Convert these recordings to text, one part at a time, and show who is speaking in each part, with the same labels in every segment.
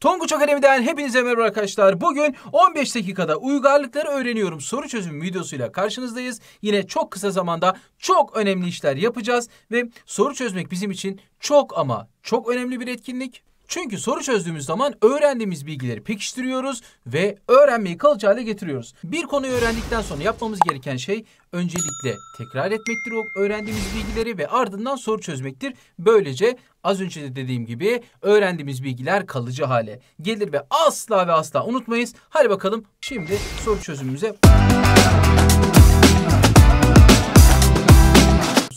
Speaker 1: Tonguç Akademi'den hepinize merhaba arkadaşlar. Bugün 15 dakikada uygarlıkları öğreniyorum soru çözüm videosuyla karşınızdayız. Yine çok kısa zamanda çok önemli işler yapacağız ve soru çözmek bizim için çok ama çok önemli bir etkinlik. Çünkü soru çözdüğümüz zaman öğrendiğimiz bilgileri pekiştiriyoruz ve öğrenmeyi kalıcı hale getiriyoruz. Bir konuyu öğrendikten sonra yapmamız gereken şey öncelikle tekrar etmektir o öğrendiğimiz bilgileri ve ardından soru çözmektir. Böylece az önce de dediğim gibi öğrendiğimiz bilgiler kalıcı hale gelir ve asla ve asla unutmayız. Hadi bakalım şimdi soru çözümümüze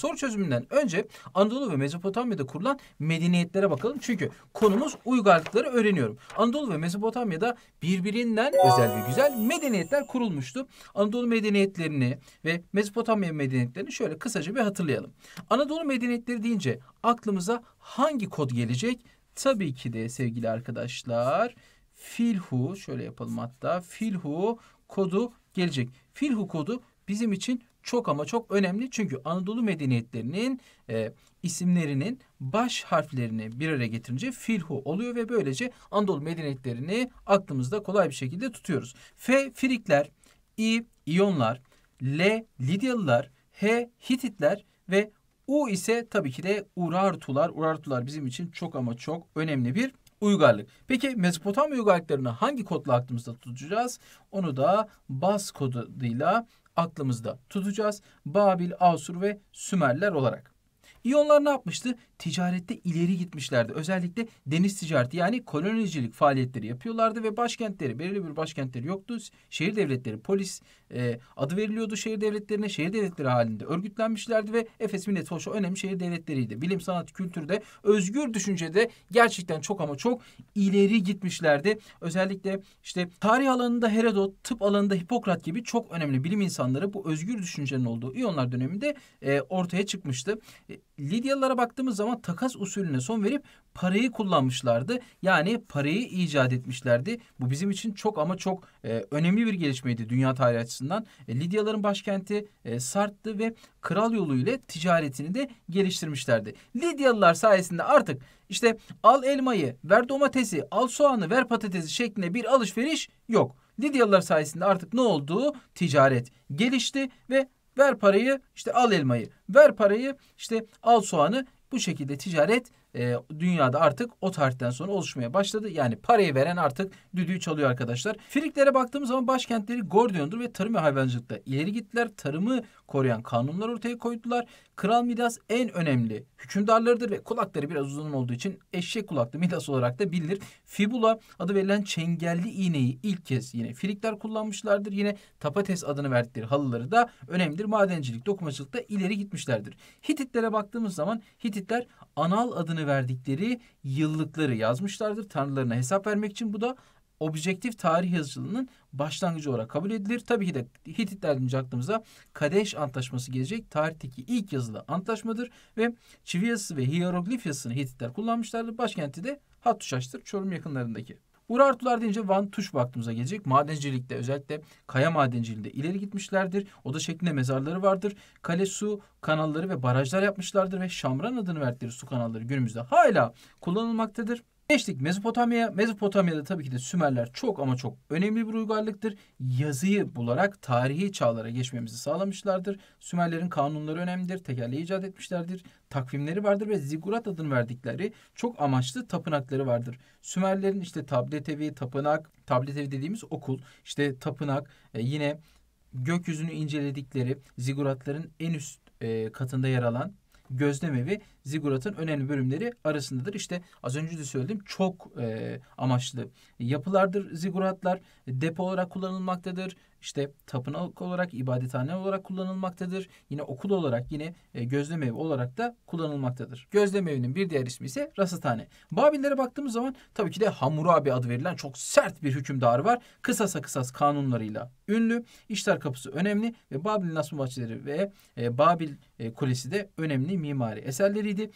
Speaker 1: soru çözümünden önce Anadolu ve Mezopotamya'da kurulan medeniyetlere bakalım. Çünkü konumuz uygarlıkları öğreniyorum. Anadolu ve Mezopotamya'da birbirinden özel ve güzel medeniyetler kurulmuştu. Anadolu medeniyetlerini ve Mezopotamya medeniyetlerini şöyle kısaca bir hatırlayalım. Anadolu medeniyetleri deyince aklımıza hangi kod gelecek? Tabii ki de sevgili arkadaşlar Filhu şöyle yapalım hatta Filhu kodu gelecek. Filhu kodu bizim için çok ama çok önemli. Çünkü Anadolu medeniyetlerinin e, isimlerinin baş harflerini bir araya getirince filhu oluyor ve böylece Anadolu medeniyetlerini aklımızda kolay bir şekilde tutuyoruz. F Frikler, İ İyonlar, L Lidyalılar, H Hititler ve U ise tabii ki de Urartular. Urartular bizim için çok ama çok önemli bir uygarlık. Peki Mezopotamya uygarlıklarını hangi kodla aklımızda tutacağız? Onu da Bas koduyla aklımızda tutacağız. Babil, Asur ve Sümerler olarak. İyonlar ne yapmıştı? ticarette ileri gitmişlerdi. Özellikle deniz ticareti yani kolonicilik faaliyetleri yapıyorlardı ve başkentleri belirli bir başkentleri yoktu. Şehir devletleri polis e, adı veriliyordu şehir devletlerine. Şehir devletleri halinde örgütlenmişlerdi ve Efes Millet Hoşa önemli şehir devletleriydi. Bilim, sanat, kültürde, özgür düşüncede gerçekten çok ama çok ileri gitmişlerdi. Özellikle işte tarih alanında Herodot, tıp alanında Hipokrat gibi çok önemli bilim insanları bu özgür düşüncenin olduğu İyonlar döneminde e, ortaya çıkmıştı. E, Lidyalılara baktığımız zaman ama takas usulüne son verip parayı kullanmışlardı. Yani parayı icat etmişlerdi. Bu bizim için çok ama çok e, önemli bir gelişmeydi dünya tarihi açısından. E, Lidyaların başkenti e, Sart'tı ve kral yoluyla ticaretini de geliştirmişlerdi. Lidyalılar sayesinde artık işte al elmayı, ver domatesi, al soğanı, ver patatesi şeklinde bir alışveriş yok. Lidyalılar sayesinde artık ne oldu? Ticaret gelişti ve ver parayı işte al elmayı, ver parayı işte al soğanı bu şekilde ticaret e, dünyada artık o tarihten sonra oluşmaya başladı. Yani parayı veren artık düdüğü çalıyor arkadaşlar. Filiklere baktığımız zaman başkentleri Gordion'dur ve tarım ve hayvancılıkta ileri gittiler. Tarımı koruyan kanunlar ortaya koydular. Kral Midas en önemli hükümdarlarıdır ve kulakları biraz uzun olduğu için eşek kulaklı Midas olarak da bilinir. Fibula adı verilen çengelli iğneyi ilk kez yine Filikler kullanmışlardır. Yine Tapates adını verdikleri halıları da önemlidir. Madencilik, dokumacılıkta ileri gitmişlerdir. Hititlere baktığımız zaman Hititler Anal adını verdikleri yıllıkları yazmışlardır. Tanrılarına hesap vermek için bu da objektif tarih yazıcılığının başlangıcı olarak kabul edilir. Tabii ki de Hititler deyince aklımıza Kadeş Antlaşması gelecek. Tarihteki ilk yazılı antlaşmadır ve çivi yazısı ve hieroglif yazısını Hititler kullanmışlardır. Başkenti de Hattuşaş'tır Çorum yakınlarındaki. Urartular deyince Van Tuş baktığımıza gelecek. Madencilikte özellikle kaya madenciliğinde ileri gitmişlerdir. Oda şeklinde mezarları vardır. Kale su kanalları ve barajlar yapmışlardır ve Şamran adını verdikleri su kanalları günümüzde hala kullanılmaktadır. Geçtik Mezopotamya. Mezopotamya'da tabii ki de Sümerler çok ama çok önemli bir uygarlıktır. Yazıyı bularak tarihi çağlara geçmemizi sağlamışlardır. Sümerlerin kanunları önemlidir. Tekerleği icat etmişlerdir. Takvimleri vardır ve zigurat adını verdikleri çok amaçlı tapınakları vardır. Sümerlerin işte tablet evi, tapınak, tablet evi dediğimiz okul, işte tapınak, e, yine gökyüzünü inceledikleri ziguratların en üst e, katında yer alan Gözlem evi, ziguratın önemli bölümleri arasındadır. İşte az önce de söyledim çok e, amaçlı yapılardır ziguratlar. Depo olarak kullanılmaktadır işte tapınak olarak, ibadethane olarak kullanılmaktadır. Yine okul olarak, yine e, gözlem evi olarak da kullanılmaktadır. Gözlem evinin bir diğer ismi ise rasathane. Babillere baktığımız zaman tabii ki de Hammurabi adı verilen çok sert bir hükümdar var. Kısasa kısas kanunlarıyla ünlü. İşler kapısı önemli ve Babil'in asma bahçeleri ve e, Babil e, kulesi de önemli mimari eserleriydi.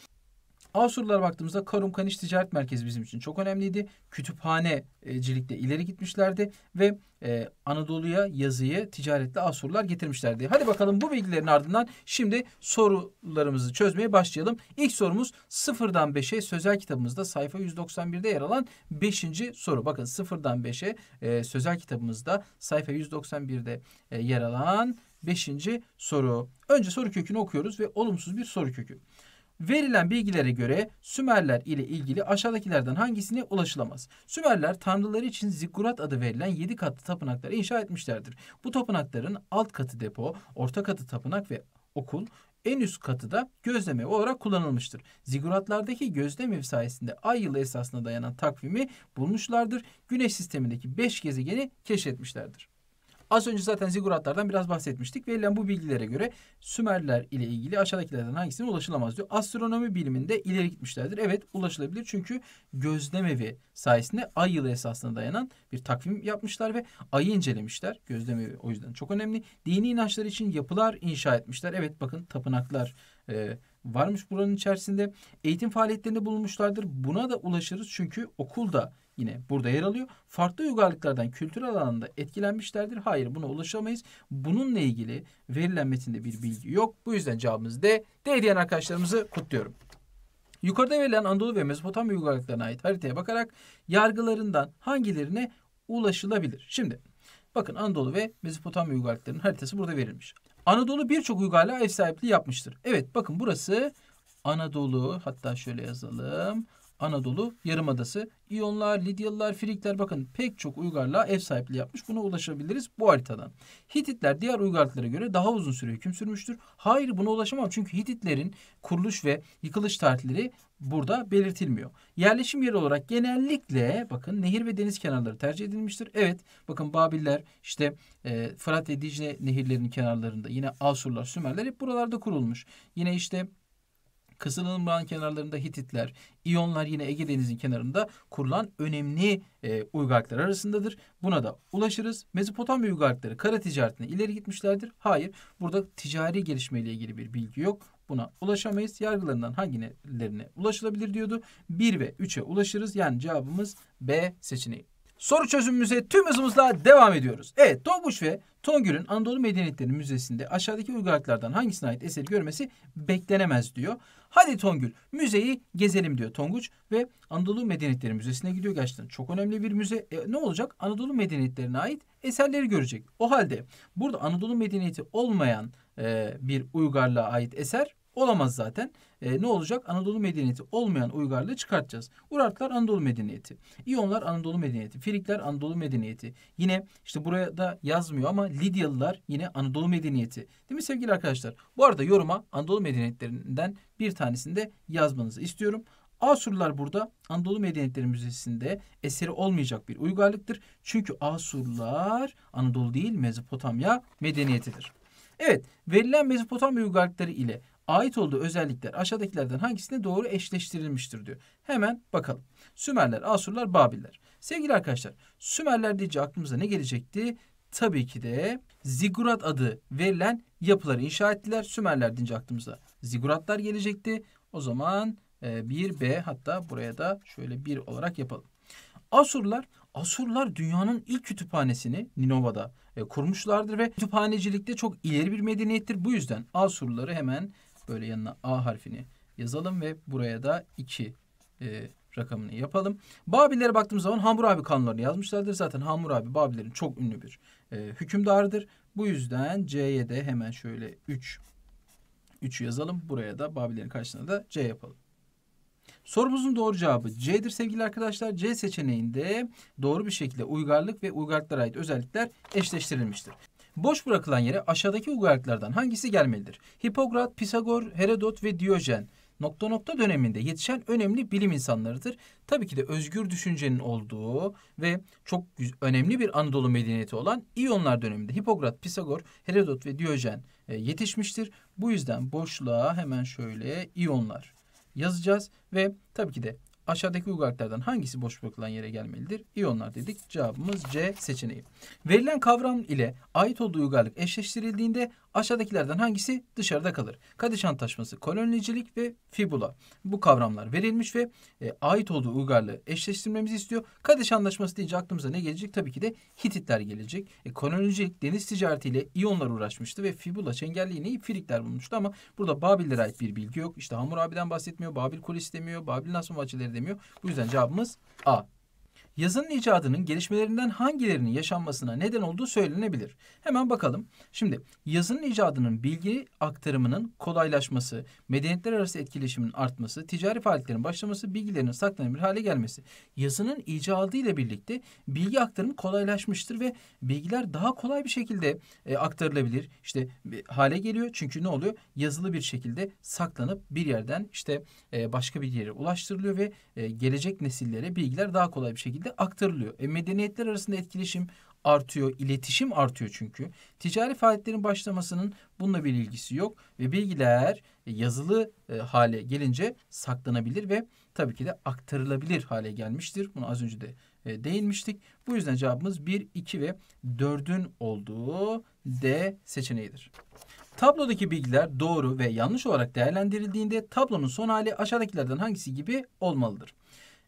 Speaker 1: Asurlara baktığımızda Karum Kaniş Ticaret Merkezi bizim için çok önemliydi. Kütüphanecilikte ileri gitmişlerdi ve e, Anadolu'ya yazıyı ticaretle Asurlar getirmişlerdi. Hadi bakalım bu bilgilerin ardından şimdi sorularımızı çözmeye başlayalım. İlk sorumuz sıfırdan beşe sözel kitabımızda sayfa 191'de yer alan beşinci soru. Bakın sıfırdan beşe e, sözel kitabımızda sayfa 191'de e, yer alan beşinci soru. Önce soru kökünü okuyoruz ve olumsuz bir soru kökü. Verilen bilgilere göre Sümerler ile ilgili aşağıdakilerden hangisine ulaşılamaz? Sümerler tanrıları için zikkurat adı verilen 7 katlı tapınakları inşa etmişlerdir. Bu tapınakların alt katı depo, orta katı tapınak ve okul, en üst katı da gözleme olarak kullanılmıştır. Ziguratlardaki gözlem sayesinde ay yılı esasına dayanan takvimi bulmuşlardır. Güneş sistemindeki 5 gezegeni keşfetmişlerdir. Az önce zaten ziguratlardan biraz bahsetmiştik. Verilen bu bilgilere göre Sümerler ile ilgili aşağıdakilerden hangisine ulaşılamaz diyor. Astronomi biliminde ileri gitmişlerdir. Evet ulaşılabilir çünkü gözlem evi sayesinde ay yılı esasına dayanan bir takvim yapmışlar ve ayı incelemişler. Gözlem evi o yüzden çok önemli. Dini inançlar için yapılar inşa etmişler. Evet bakın tapınaklar... E, varmış buranın içerisinde. Eğitim faaliyetlerinde bulunmuşlardır. Buna da ulaşırız çünkü okul da yine burada yer alıyor. Farklı uygarlıklardan kültür alanında etkilenmişlerdir. Hayır buna ulaşamayız. Bununla ilgili verilen metinde bir bilgi yok. Bu yüzden cevabımız D. D diyen arkadaşlarımızı kutluyorum. Yukarıda verilen Anadolu ve Mezopotamya uygarlıklarına ait haritaya bakarak yargılarından hangilerine ulaşılabilir? Şimdi bakın Anadolu ve Mezopotamya uygarlıklarının haritası burada verilmiş. Anadolu birçok uygarlığa ev sahipliği yapmıştır. Evet bakın burası Anadolu hatta şöyle yazalım. Anadolu Yarımadası. İyonlar, Lidyalılar, Frikler bakın pek çok uygarlığa ev sahipliği yapmış. Buna ulaşabiliriz bu haritadan. Hititler diğer uygarlıklara göre daha uzun süre hüküm sürmüştür. Hayır buna ulaşamam çünkü Hititlerin kuruluş ve yıkılış tarihleri burada belirtilmiyor. Yerleşim yeri olarak genellikle bakın nehir ve deniz kenarları tercih edilmiştir. Evet bakın Babiller işte e, Fırat ve Dicle nehirlerinin kenarlarında yine Asurlar, Sümerler hep buralarda kurulmuş. Yine işte Kızılırmak kenarlarında Hititler, İyonlar yine Ege Denizi'nin kenarında kurulan önemli e, uygarlıklar arasındadır. Buna da ulaşırız. Mezopotamya uygarlıkları kara ticaretine ileri gitmişlerdir. Hayır, burada ticari gelişmeyle ilgili bir bilgi yok. Buna ulaşamayız. Yargılarından hangilerine ulaşılabilir diyordu. 1 ve 3'e ulaşırız. Yani cevabımız B seçeneği. Soru çözümümüze tüm hızımızla devam ediyoruz. Evet, Doğmuş ve Tongül'ün Anadolu Medeniyetleri Müzesi'nde aşağıdaki uygarlıklardan hangisine ait eseri görmesi beklenemez diyor. Hadi Tongül müzeyi gezelim diyor Tonguç ve Anadolu Medeniyetleri Müzesi'ne gidiyor gerçekten. Çok önemli bir müze. E, ne olacak? Anadolu medeniyetlerine ait eserleri görecek. O halde burada Anadolu medeniyeti olmayan e, bir uygarlığa ait eser Olamaz zaten. E, ne olacak? Anadolu medeniyeti olmayan uygarlığı çıkartacağız. Urartlar Anadolu medeniyeti. İyonlar Anadolu medeniyeti. Firikler Anadolu medeniyeti. Yine işte buraya da yazmıyor ama Lidyalılar yine Anadolu medeniyeti. Değil mi sevgili arkadaşlar? Bu arada yoruma Anadolu medeniyetlerinden bir tanesini de yazmanızı istiyorum. Asurlular burada Anadolu Medeniyetleri Müzesi'nde eseri olmayacak bir uygarlıktır. Çünkü Asurlular Anadolu değil Mezopotamya medeniyetidir. Evet verilen Mezopotamya uygarlıkları ile ait olduğu özellikler aşağıdakilerden hangisine doğru eşleştirilmiştir diyor. Hemen bakalım. Sümerler, Asurlar, Babiller. Sevgili arkadaşlar, Sümerler deyince aklımıza ne gelecekti? Tabii ki de zigurat adı verilen yapıları inşa ettiler. Sümerler deyince aklımıza ziguratlar gelecekti. O zaman 1B e, hatta buraya da şöyle 1 olarak yapalım. Asurlar, Asurlar dünyanın ilk kütüphanesini Ninova'da e, kurmuşlardır ve kütüphanecilikte çok ileri bir medeniyettir. Bu yüzden Asurları hemen Böyle yanına A harfini yazalım ve buraya da 2 e, rakamını yapalım. Babilere baktığımız zaman Hammurabi kanunlarını yazmışlardır. Zaten Hammurabi Babillerin çok ünlü bir e, hükümdarıdır. Bu yüzden C'ye de hemen şöyle 3 3 yazalım. Buraya da Babillerin karşısına da C yapalım. Sorumuzun doğru cevabı C'dir sevgili arkadaşlar. C seçeneğinde doğru bir şekilde uygarlık ve uygarlıklara ait özellikler eşleştirilmiştir. Boş bırakılan yere aşağıdaki uygarlıklardan hangisi gelmelidir? Hipokrat, Pisagor, Herodot ve Diyojen nokta nokta döneminde yetişen önemli bilim insanlarıdır. Tabii ki de özgür düşüncenin olduğu ve çok önemli bir Anadolu medeniyeti olan İyonlar döneminde Hipokrat, Pisagor, Herodot ve Diyojen e, yetişmiştir. Bu yüzden boşluğa hemen şöyle İyonlar yazacağız ve tabii ki de aşağıdaki uygarlıklardan hangisi boş bırakılan yere gelmelidir? İyonlar dedik. Cevabımız C seçeneği. Verilen kavram ile ait olduğu uygarlık eşleştirildiğinde Aşağıdakilerden hangisi dışarıda kalır? Kadeş Antlaşması, kolonicilik ve fibula. Bu kavramlar verilmiş ve e, ait olduğu uygarlığı eşleştirmemizi istiyor. Kadeş Antlaşması deyince aklımıza ne gelecek? Tabii ki de Hititler gelecek. E, kolonicilik deniz ticaretiyle İyonlar uğraşmıştı ve fibula çengelliği neyi Firikler bulmuştu ama burada Babillere ait bir bilgi yok. İşte Hamurabi'den bahsetmiyor, Babil kulis demiyor, Babil Nasmacileri demiyor. Bu yüzden cevabımız A yazının icadının gelişmelerinden hangilerinin yaşanmasına neden olduğu söylenebilir. Hemen bakalım. Şimdi yazının icadının bilgi aktarımının kolaylaşması, medeniyetler arası etkileşimin artması, ticari faaliyetlerin başlaması, bilgilerin saklanabilir hale gelmesi. Yazının icadı ile birlikte bilgi aktarımı kolaylaşmıştır ve bilgiler daha kolay bir şekilde e, aktarılabilir. İşte e, hale geliyor. Çünkü ne oluyor? Yazılı bir şekilde saklanıp bir yerden işte e, başka bir yere ulaştırılıyor ve e, gelecek nesillere bilgiler daha kolay bir şekilde şekilde aktarılıyor. E, medeniyetler arasında etkileşim artıyor, iletişim artıyor çünkü. Ticari faaliyetlerin başlamasının bununla bir ilgisi yok ve bilgiler e, yazılı e, hale gelince saklanabilir ve tabii ki de aktarılabilir hale gelmiştir. Bunu az önce de e, değinmiştik. Bu yüzden cevabımız 1, 2 ve 4'ün olduğu D seçeneğidir. Tablodaki bilgiler doğru ve yanlış olarak değerlendirildiğinde tablonun son hali aşağıdakilerden hangisi gibi olmalıdır?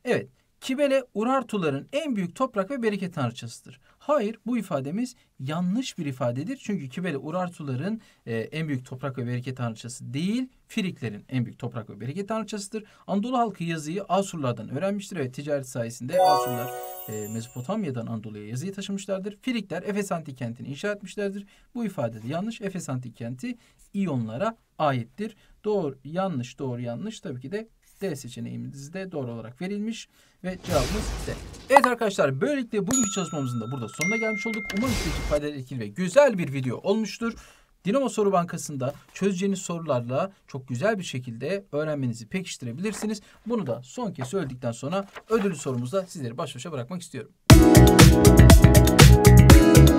Speaker 1: Evet, Kibele Urartuların en büyük toprak ve bereket tanrıçasıdır. Hayır bu ifademiz yanlış bir ifadedir. Çünkü Kibele Urartuların e, en büyük toprak ve bereket tanrıçası değil, Firiklerin en büyük toprak ve bereket tanrıçasıdır. Anadolu halkı yazıyı Asurlardan öğrenmiştir evet, ticaret sayesinde Asurlar e, Mezopotamya'dan Anadolu'ya yazıyı taşımışlardır. Firikler Efes Antik kentini inşa etmişlerdir. Bu ifade de yanlış. Efes Antik kenti İyonlara aittir. Doğru yanlış doğru yanlış tabii ki de D seçeneğimiz de doğru olarak verilmiş ve cevabımız D. Evet arkadaşlar böylelikle bugünkü çalışmamızın da burada sonuna gelmiş olduk. Umarım size faydalı etkili ve güzel bir video olmuştur. Dinamo Soru Bankası'nda çözeceğiniz sorularla çok güzel bir şekilde öğrenmenizi pekiştirebilirsiniz. Bunu da son kez söyledikten sonra ödül sorumuzda sizleri baş başa bırakmak istiyorum. Müzik